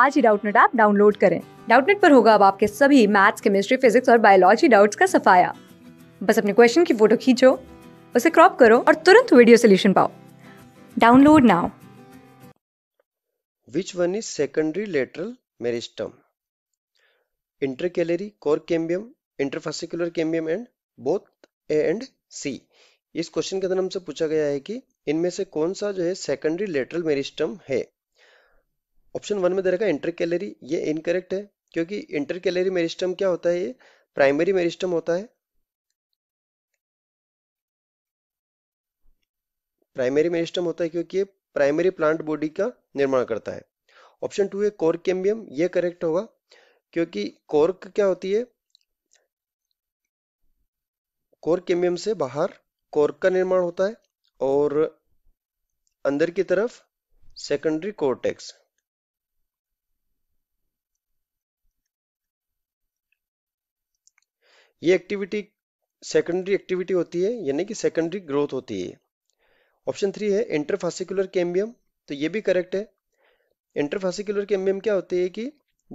आज ही Doubtnut app download करें डाउटनेट पर होगा अब आपके सभी मैथ्स केमिस्ट्री फिजिक्स और बायोलॉजी डाउट्स का सफाया बस अपने क्वेश्चन की फोटो खींचो उसे क्रॉप करो और तुरंत वीडियो सोल्यूशन पाओ download now which one is secondary lateral meristem intercalary cork cambium interfascicular cambium and both A and C इस क्वेश्चन के अंदर हमसे पूछा गया है कि इनमें से कौन सा जो है सेकेंडरी लेटरल मेरिस्टम है ऑप्शन वन में दे रखा इंटर कैलरी ये इनकरेक्ट है क्योंकि इंटर कैलरी मेरिस्टम क्या होता है ये प्राइमरी मेरिस्टम होता है प्राइमरी मेरिस्टम होता है क्योंकि ये प्राइमरी प्लांट बॉडी का निर्माण करता है ऑप्शन टू है कोरकेम्बियम ये करेक्ट होगा क्योंकि कोर्क क्या होती है कोरकेम्बियम से बाहर कोर्क का निर्माण होता है और अंदर की तरफ सेकेंडरी कोर्टेक्स ये एक्टिविटी सेकेंडरी एक्टिविटी होती है यानी कि सेकेंडरी ग्रोथ होती है ऑप्शन थ्री है इंटरफासिकुलर कैम्बियम तो ये भी करेक्ट है इंटरफासिकुलर कैम्बियम क्या होती है कि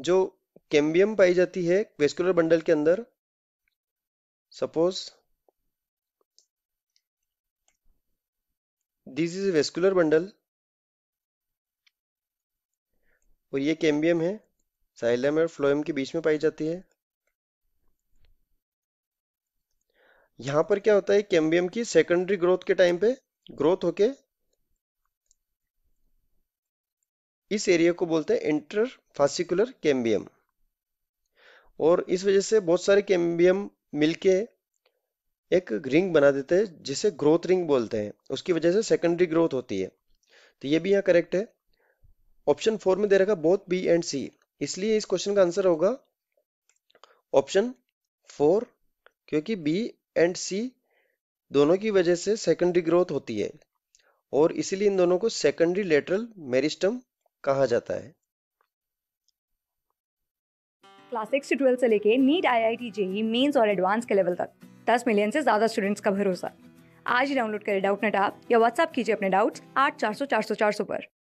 जो कैम्बियम पाई जाती है वेस्कुलर बंडल के अंदर suppose this is vascular bundle और ये कैम्बियम है साइलम और फ्लोएम के बीच में पाई जाती है यहां पर क्या होता है कैम्बियम की सेकेंडरी ग्रोथ के टाइम पे ग्रोथ होके इस एरिया को बोलते हैं इंटर फासिकुलर कैम्बियम और इस वजह से बहुत सारे कैम्बियम मिलके एक रिंग बना देते हैं जिसे ग्रोथ रिंग बोलते हैं उसकी वजह से सेकेंडरी ग्रोथ होती है तो ये भी यहाँ करेक्ट है ऑप्शन फोर में दे रखा बोथ बी एंड सी इसलिए इस क्वेश्चन का आंसर होगा ऑप्शन फोर क्योंकि बी एंड सी दोनों की वजह से सेकेंडरी ग्रोथ होती है और इसीलिए इन दोनों को सेकेंडरी लेटरल मेरिस्टम कहा जाता है क्लास सिक्स से ट्वेल्थ से लेके NEET I I T JEE mains और एडवांस के लेवल तक दस मिलियन से ज़्यादा स्टूडेंट्स का भरोसा आज ही डाउनलोड करें डाउट नेट आप या व्हाट्सअप कीजिए अपने डाउट्स आठ चार सौ चार सौ चार सौ पर